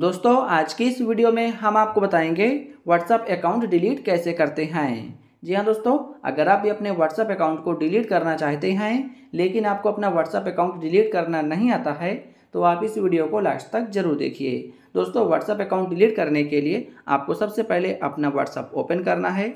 दोस्तों आज की इस वीडियो में हम आपको बताएंगे व्हाट्सअप अकाउंट डिलीट कैसे करते हैं जी हाँ दोस्तों अगर आप भी अपने व्हाट्सअप अकाउंट को डिलीट करना चाहते हैं लेकिन आपको अपना व्हाट्सअप अकाउंट डिलीट करना नहीं आता है तो आप इस वीडियो को लास्ट तक जरूर देखिए दोस्तों व्हाट्सअप अकाउंट डिलीट करने के लिए आपको सबसे पहले अपना व्हाट्सअप ओपन करना है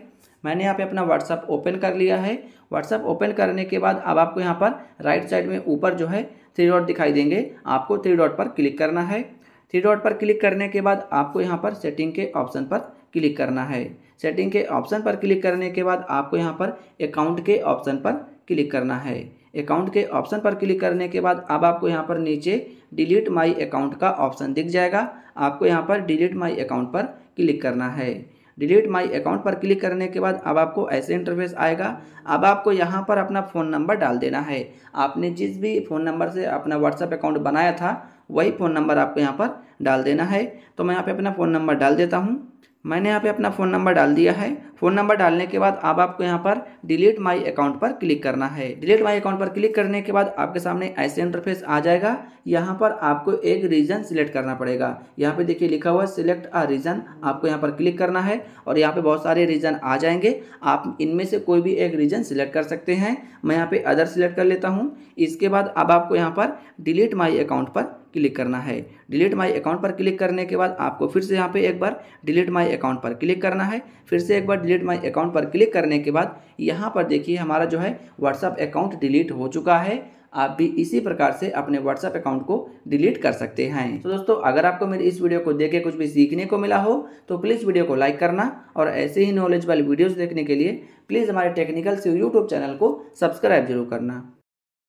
मैंने यहाँ पे अपना व्हाट्सअप ओपन कर लिया है व्हाट्सअप ओपन करने के बाद अब आपको यहाँ पर राइट साइड में ऊपर जो है थ्री डॉट दिखाई देंगे आपको थ्री डॉट पर क्लिक करना है थ्री डॉट पर क्लिक करने के बाद आपको यहाँ पर सेटिंग के ऑप्शन पर क्लिक करना है सेटिंग के ऑप्शन पर क्लिक करने के बाद आपको यहाँ पर अकाउंट के ऑप्शन पर क्लिक करना है अकाउंट के ऑप्शन पर क्लिक करने के बाद अब आपको यहाँ पर नीचे डिलीट माई अकाउंट का ऑप्शन दिख जाएगा आपको यहाँ पर डिलीट माई अकाउंट पर क्लिक करना है डिलीट माई अकाउंट पर क्लिक करने के बाद अब आपको ऐसे इंटरफेस आएगा अब आपको यहाँ पर अपना फ़ोन नंबर डाल देना है आपने जिस भी फ़ोन नंबर से अपना व्हाट्सएप अकाउंट बनाया था वही फ़ोन नंबर आपको यहाँ पर डाल देना है तो मैं यहाँ पे अपना फ़ोन नंबर डाल देता हूँ मैंने यहाँ पे अपना फ़ोन नंबर डाल दिया है फ़ोन नंबर डालने के बाद अब आपको यहाँ पर डिलीट माई अकाउंट पर क्लिक करना है डिलीट माई अकाउंट पर क्लिक करने के बाद आपके सामने ऐसे इंटरफेस आ जाएगा यहाँ पर आपको एक रीजन सिलेक्ट करना पड़ेगा यहाँ पे देखिए लिखा हुआ है सिलेक्ट आ रीजन आपको यहाँ पर क्लिक करना है और यहाँ पर बहुत सारे रीजन आ जाएंगे आप इनमें से कोई भी एक रीजन सिलेक्ट कर सकते हैं मैं यहाँ पर अदर सिलेक्ट कर लेता हूँ इसके बाद अब आपको यहाँ पर डिलीट माई अकाउंट पर क्लिक करना है डिलीट माई अकाउंट पर क्लिक करने के बाद आपको फिर से यहाँ पे एक बार डिलीट माई अकाउंट पर क्लिक करना है फिर से एक बार डिलीट माई अकाउंट पर क्लिक करने के बाद यहाँ पर देखिए हमारा जो है व्हाट्सअप अकाउंट डिलीट हो चुका है आप भी इसी प्रकार से अपने व्हाट्सएप अकाउंट को डिलीट कर सकते हैं तो दोस्तों अगर आपको मेरी इस वीडियो को देखे कुछ भी सीखने को मिला हो तो प्लीज़ वीडियो को लाइक करना और ऐसे ही नॉलेज वाली वीडियोस देखने के लिए प्लीज़ हमारे टेक्निकल से यूट्यूब चैनल को सब्सक्राइब जरूर करना